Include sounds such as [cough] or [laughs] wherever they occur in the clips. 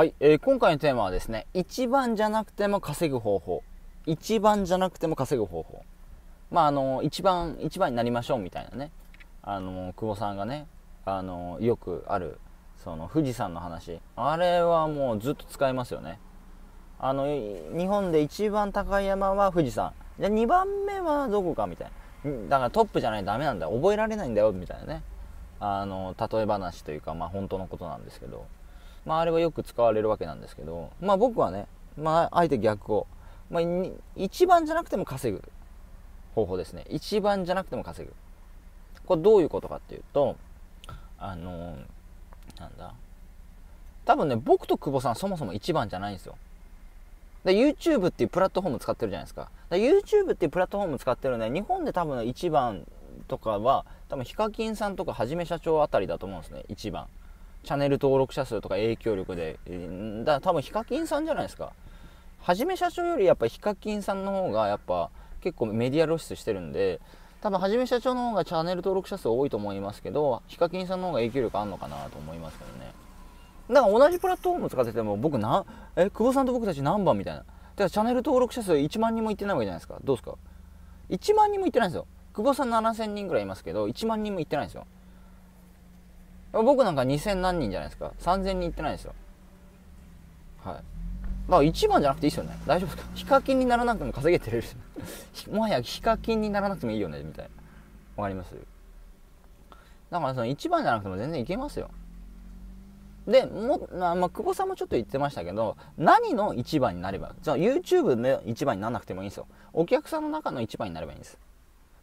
はい、えー、今回のテーマはですね、一番じゃなくても稼ぐ方法。一番じゃなくても稼ぐ方法。まあ、あの、一番、一番になりましょうみたいなね、あの、久保さんがね、あの、よくある、その、富士山の話。あれはもうずっと使えますよね。あの、日本で一番高い山は富士山。じゃあ2番目はどこかみたいな。だからトップじゃないとダメなんだよ。覚えられないんだよ、みたいなね。あの、例え話というか、まあ、本当のことなんですけど。まあ、あれはよく使われるわけなんですけど、まあ、僕はね、まあ、あえて逆を、まあ、一番じゃなくても稼ぐ方法ですね一番じゃなくても稼ぐこれどういうことかっていうとあのなんだ多分ね僕と久保さんそもそも一番じゃないんですよで YouTube っていうプラットフォーム使ってるじゃないですかで YouTube っていうプラットフォーム使ってるね日本で多分一番とかは多分ヒカキンさんとかはじめ社長あたりだと思うんですね一番チャンネル登録者数とか影響力で、だ多分ヒカキンさんじゃないですか。はじめ社長よりやっぱヒカキンさんの方がやっぱ結構メディア露出してるんで、多分はじめ社長の方がチャンネル登録者数多いと思いますけど、ヒカキンさんの方が影響力あるのかなと思いますけどね。だから同じプラットフォーム使ってても僕な、え、久保さんと僕たち何番みたいな。だからチャンネル登録者数1万人もいってないわけじゃないですか。どうですか ?1 万人もいってないんですよ。久保さん7000人ぐらいいますけど、1万人もいってないんですよ。僕なんか2000何人じゃないですか3000人いってないですよはいだから1番じゃなくていいですよね大丈夫ですかヒカキンにならなくても稼げてる [laughs] もはやヒカキンにならなくてもいいよねみたいなわかりますだからその1番じゃなくても全然いけますよでも、まあ、まあ、久保さんもちょっと言ってましたけど何の1番になればじゃあ YouTube の1番にならなくてもいいんですよお客さんの中の1番になればいいんです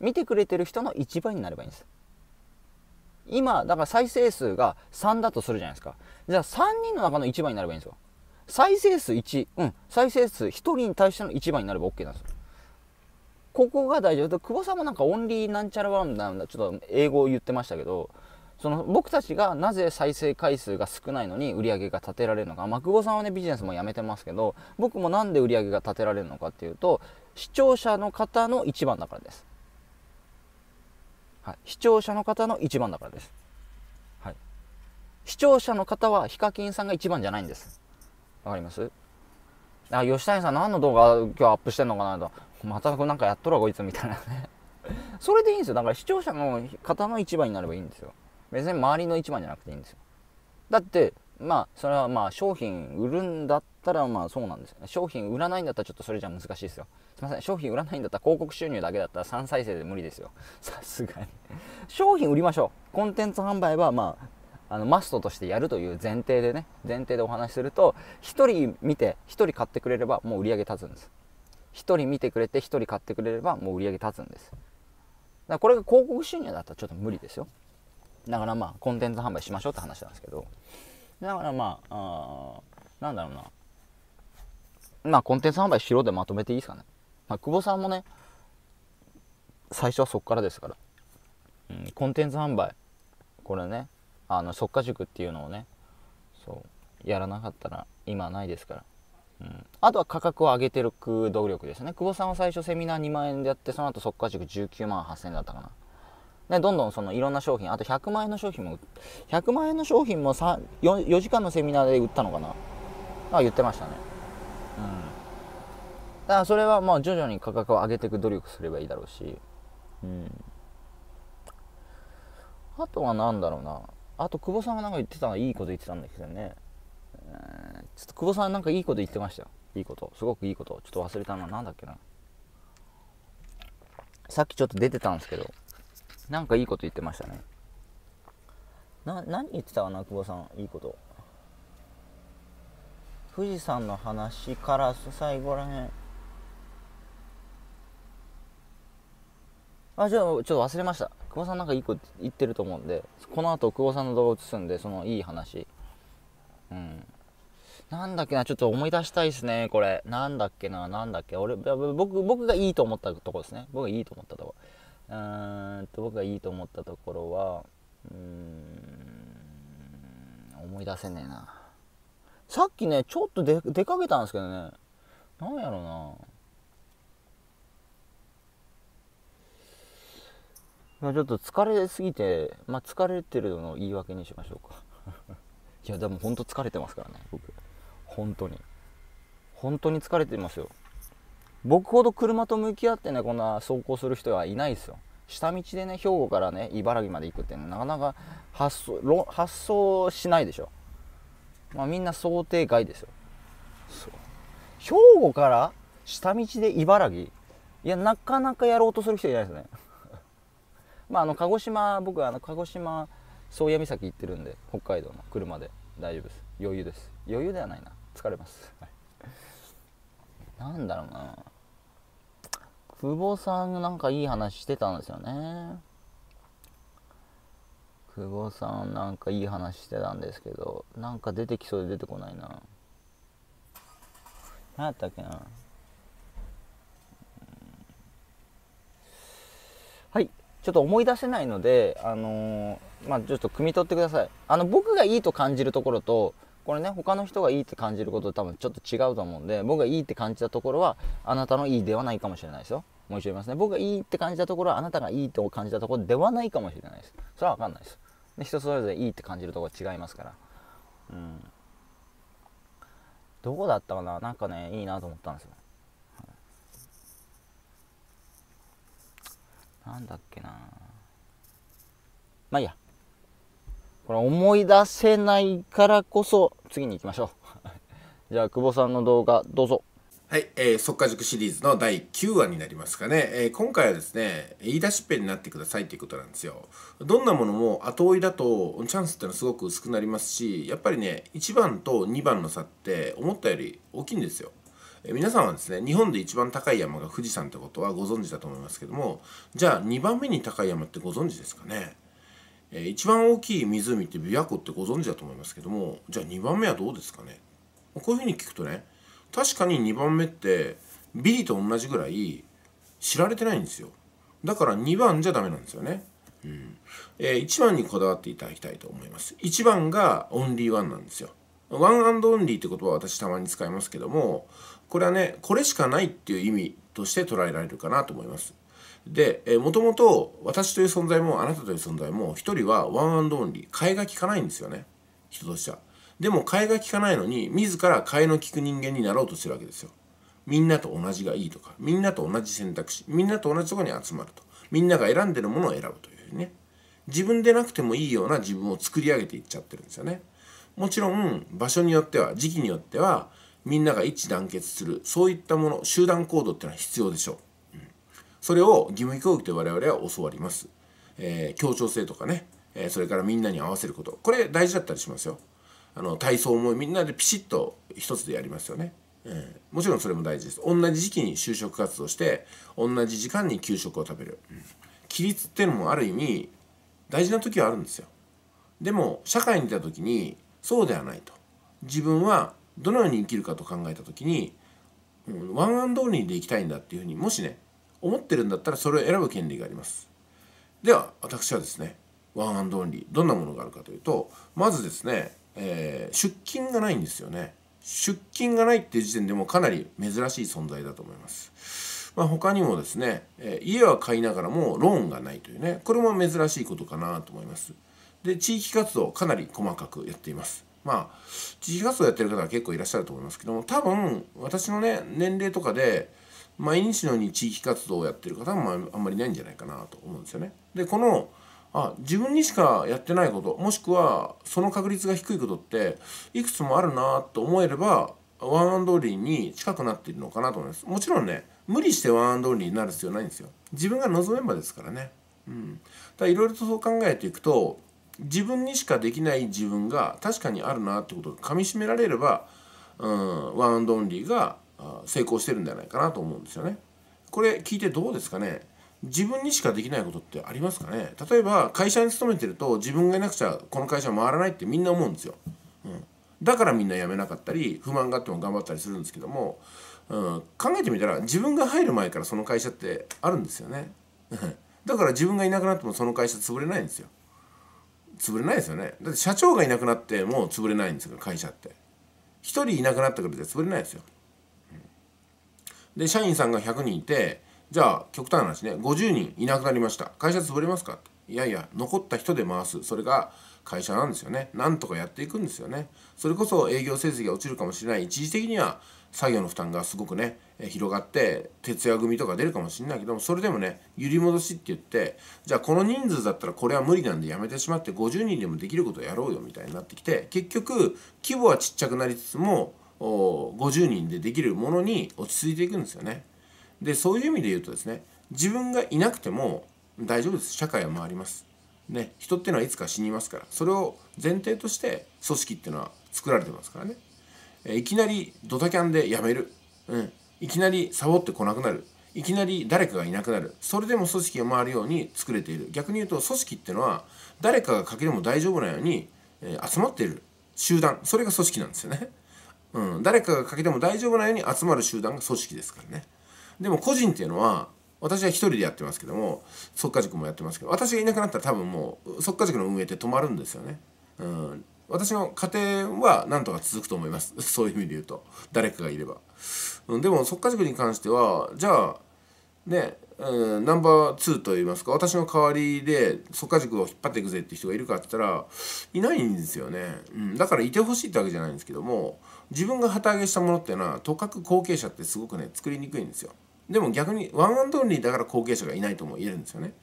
見てくれてる人の1番になればいいんです今、だから再生数が3だとするじゃないですか。じゃあ3人の中の1番になればいいんですよ。再生数1、うん、再生数1人に対しての1番になれば OK なんですよ。ここが大丈夫。久保さんもなんかオンリーなんちゃらワンなんだ、ちょっと英語を言ってましたけど、その僕たちがなぜ再生回数が少ないのに売り上げが立てられるのか、まあ、久保さんはねビジネスもやめてますけど僕もなんで売り上げが立てられるのかっていうと視聴者の方の一番だからですはい、視聴者の方の1番だからです、はい、視聴者の方はヒカキンさんが1番じゃないんですわかりますあ吉谷さん何の動画今日アップしてんのかなとまたなんかやっとるわこいつみたいなね [laughs] それでいいんですよだから視聴者の方の1番になればいいんですよ別に周りの1番じゃなくていいんですよだってまあそれはまあ商品売るんだったらまあそうなんです商品売らないんだったらちょっとそれじゃ難しいですよすいません商品売らないんだったら広告収入だけだったら3再生で無理ですよ [laughs] さすがに商品売りましょうコンテンツ販売はまああのマストとしてやるという前提でね前提でお話しすると1人見て1人買ってくれればもう売り上げ立つんです1人見てくれて1人買ってくれればもう売り上げ立つんですだからこれが広告収入だったらちょっと無理ですよだからまあコンテンツ販売しましょうって話なんですけどだからまああなんだろうなまあコンテンツ販売しろでまとめていいですかね、まあ、久保さんもね最初はそっからですから、うん、コンテンツ販売これねあの即果塾っていうのをねそうやらなかったら今ないですからうん、あとは価格を上げてる努力ですね久保さんは最初セミナー2万円でやってその後即稼塾19万8000円だったかなね、どんどんそのいろんな商品、あと100万円の商品も、100万円の商品も 4, 4時間のセミナーで売ったのかなあ言ってましたね。うん。だからそれはまあ徐々に価格を上げていく努力すればいいだろうし、うん。あとは何だろうな。あと久保さんがなんか言ってたのいいこと言ってたんだけどね。ちょっと久保さんなんかいいこと言ってましたよ。いいこと。すごくいいこと。ちょっと忘れたのは何だっけな。さっきちょっと出てたんですけど。なんかいいこと言ってましたねな何言ってたかな久保さんいいこと富士山の話から最後らへんあじゃあちょっと忘れました久保さんなんかいいこと言ってると思うんでこの後久保さんの動画映すんでそのいい話うんなんだっけなちょっと思い出したいですねこれなんだっけななんだっけ俺僕僕がいいと思ったとこですね僕がいいと思ったとこうんと僕がいいと思ったところはうん思い出せねえなさっきねちょっと出出かけたんですけどねなんやろないやちょっと疲れすぎて、まあ、疲れてるのを言い訳にしましょうか [laughs] いやでも本当疲れてますからね僕本当に本当に疲れてますよ僕ほど車と向き合ってねこんな走行する人はいないですよ下道でね兵庫からね茨城まで行くってねなかなか発想発想しないでしょ、まあ、みんな想定外ですよ兵庫から下道で茨城いやなかなかやろうとする人いないですね [laughs] まああの鹿児島僕はあの鹿児島宗谷岬行ってるんで北海道の車で大丈夫です余裕です余裕ではないな疲れます、はい、なんだろうな久保さんなんかいい話してたんですよね久保さんなんかいい話してたんですけどなんか出てきそうで出てこないな何やったっけなはいちょっと思い出せないのであのー、まあちょっと汲み取ってくださいあの僕がいいと感じるところとこれね他の人がいいって感じることと多分ちょっと違うと思うんで僕がいいって感じたところはあなたのいいではないかもしれないですよ申し上げますね僕がいいって感じたところはあなたがいいと感じたところではないかもしれないですそれは分かんないですで人それぞれいいって感じるところ違いますからうんどこだったかななんかねいいなと思ったんですよ、なんだっけなまあいいやこれ思い出せないからこそ次に行きましょう [laughs] じゃあ久保さんの動画どうぞはい、えー、速化塾シリーズの第9話になりますかね、えー、今回はですね言い出しっぺになってくださいということなんですよどんなものも後追いだとチャンスってのはすごく薄くなりますしやっぱりね1番と2番の差って思ったより大きいんですよえー、皆さんはですね日本で一番高い山が富士山ってことはご存知だと思いますけどもじゃあ2番目に高い山ってご存知ですかね、えー、一番大きい湖って琵琶湖ってご存知だと思いますけどもじゃあ2番目はどうですかねこういうふうに聞くとね確かに2番目ってビリと同じぐらい知られてないんですよだから2番じゃダメなんですよね、うんえー、1番にこだわっていただきたいと思います1番がオンリーワンなんですよワンオンリーって言葉は私たまに使いますけどもこれはねこれしかないっていう意味として捉えられるかなと思いますで、えもともと私という存在もあなたという存在も一人はワンオンリー替えが利かないんですよね人としては。でも替えが利かないのに自ら替えの利く人間になろうとしてるわけですよ。みんなと同じがいいとかみんなと同じ選択肢みんなと同じとこに集まるとみんなが選んでるものを選ぶというね自分でなくてもいいような自分を作り上げていっちゃってるんですよね。もちろん場所によっては時期によってはみんなが一致団結するそういったもの集団行動っていうのは必要でしょう、それを義務教育で我々は教わります、えー、協調性とかね、えー、それからみんなに合わせることこれ大事だったりしますよあの体操もみんなでピシッと一つでやりますよね。えー、もちろんそれも大事です同じ時期に就職活動して同じ時間に給食を食べる、うん、規律っていうのもある意味大事な時はあるんですよでも社会に出た時にそうではないと自分はどのように生きるかと考えた時に、うん、ワンアンドオンリーでいきたいんだっていうふうにもしね思ってるんだったらそれを選ぶ権利がありますでは私はですねワンアンドオンリーどんなものがあるかというとまずですねえー、出勤がないんですよね。出勤がないっていう時点でもかなり珍しい存在だと思います。まあ、他にもですね、えー、家は買いながらもローンがないというね、これも珍しいことかなと思います。で、地域活動かなり細かくやっています。まあ、地域活動やってる方は結構いらっしゃると思いますけども、多分私のね、年齢とかで、毎日のように地域活動をやってる方もあんまりないんじゃないかなと思うんですよね。で、このあ自分にしかやってないこともしくはその確率が低いことっていくつもあるなと思えればワンアンドオンリーに近くなっているのかなと思いますもちろんね無理してワンアンドオンリーになる必要ないんですよ自分が望めばですからねうんだいろいろとそう考えていくと自分にしかできない自分が確かにあるなってことをかみしめられれば、うん、ワンアンドオンリーが成功してるんじゃないかなと思うんですよねこれ聞いてどうですかね自分にしかできないことってありますかね例えば会社に勤めてると自分がいなくちゃこの会社回らないってみんな思うんですよ、うん、だからみんな辞めなかったり不満があっても頑張ったりするんですけども、うん、考えてみたら自分が入る前からその会社ってあるんですよね [laughs] だから自分がいなくなってもその会社潰れないんですよ潰れないですよねだって社長がいなくなっても潰れないんですよ会社って一人いなくなったからで潰れないですよ、で社員さんが100人いてじゃあ極端な話ね50人いなくなりました会社潰れますかいやいや残った人で回すそれが会社なんですよねなんとかやっていくんですよねそれこそ営業成績が落ちるかもしれない一時的には作業の負担がすごくね広がって徹夜組とか出るかもしれないけどもそれでもね揺り戻しって言ってじゃあこの人数だったらこれは無理なんでやめてしまって50人でもできることをやろうよみたいになってきて結局規模はちっちゃくなりつつも50人でできるものに落ち着いていくんですよね。でそういう意味で言うとですね自分がいなくても大丈夫です社会は回ります。ね、人っていうのはいつか死にますからそれを前提として組織っていうのは作られてますからね、えいきなりドタキャンでやめる、うん、いきなりサボってこなくなるいきなり誰かがいなくなるそれでも組織が回るように作れている逆に言うと組織っていうのは誰かが欠けても大丈夫なように、え集まっている集団それが組織なんですよね、うん、誰かが欠けても大丈夫なように集まる集団が組織ですからねでも個人っていうのは私は一人でやってますけども即家塾もやってますけど私がいなくなったら多分もう即家塾の運営って止まるんですよね。うん私の家庭はなんとか続くと思います [laughs] そういう意味で言うと誰かがいれば、うん、でも即家塾に関してはじゃあね、うん、ナンバー2といいますか私の代わりで即家塾を引っ張っていくぜって人がいるかって言ったらいないんですよね、うん、だからいてほしいってわけじゃないんですけども自分が旗揚げしたものっていうのはとかく後継者ってすごくね作りにくいんですよでも逆にワンアンドオンリーだから後継者がいないとも言えるんですよね。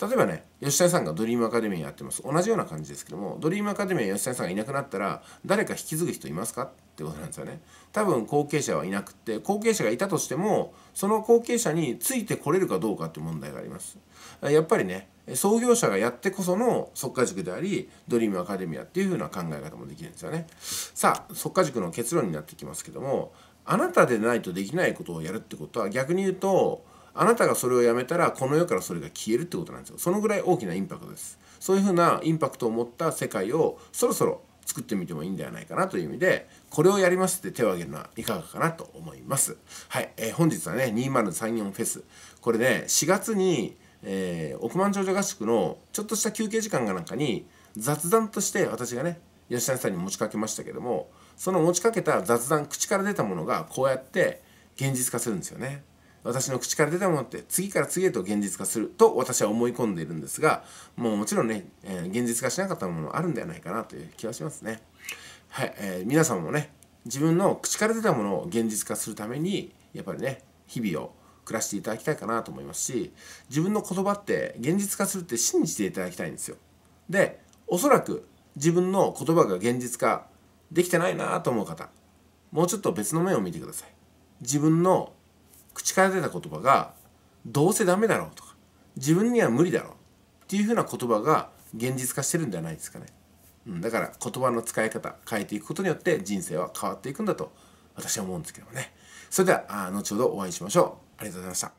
例えばね吉田さんがドリームアカデミーやってます同じような感じですけどもドリームアカデミーは吉田さんがいなくなったら誰か引き継ぐ人いますかってことなんですよね多分後継者はいなくて後継者がいたとしてもその後継者についてこれるかどうかって問題がありますやっぱりね創業者がやってこその即家塾でありドリームアカデミアっていうふうな考え方もできるんですよねさあ即家塾の結論になってきますけどもあなたでないとできないことをやるってことは逆に言うとあなたがそれをやめたらこの世からそれが消えるってことなんですよそのぐらい大きなインパクトですそういうふうなインパクトを持った世界をそろそろ作ってみてもいいんではないかなという意味でこれをやりますって手を挙げるのはいかがかなと思いますはい、えー、本日はね2034フェスこれね4月に、えー、億万長者合宿のちょっとした休憩時間がなんかに雑談として私がね吉谷さんに持ちかけましたけどもその持ちかけた雑談口から出たものがこうやって現実化するんですよね。私の口から出たものって次から次へと現実化すると私は思い込んでいるんですがもうもちろんね、えー、現実化しなかったものあるんではないかなという気はしますね。はい、えー、皆さんもね自分の口から出たものを現実化するためにやっぱりね日々を暮らしていただきたいかなと思いますし自分の言葉って現実化するって信じていただきたいんですよ。でおそらく自分の言葉が現実化できてないなと思う方もうちょっと別の面を見てください自分の口から出た言葉がどうせダメだろうとか自分には無理だろうっていうふうな言葉が現実化してるんじゃないですかね、うん、だから言葉の使い方変えていくことによって人生は変わっていくんだと私は思うんですけどもねそれでは後ほどお会いしましょうありがとうございました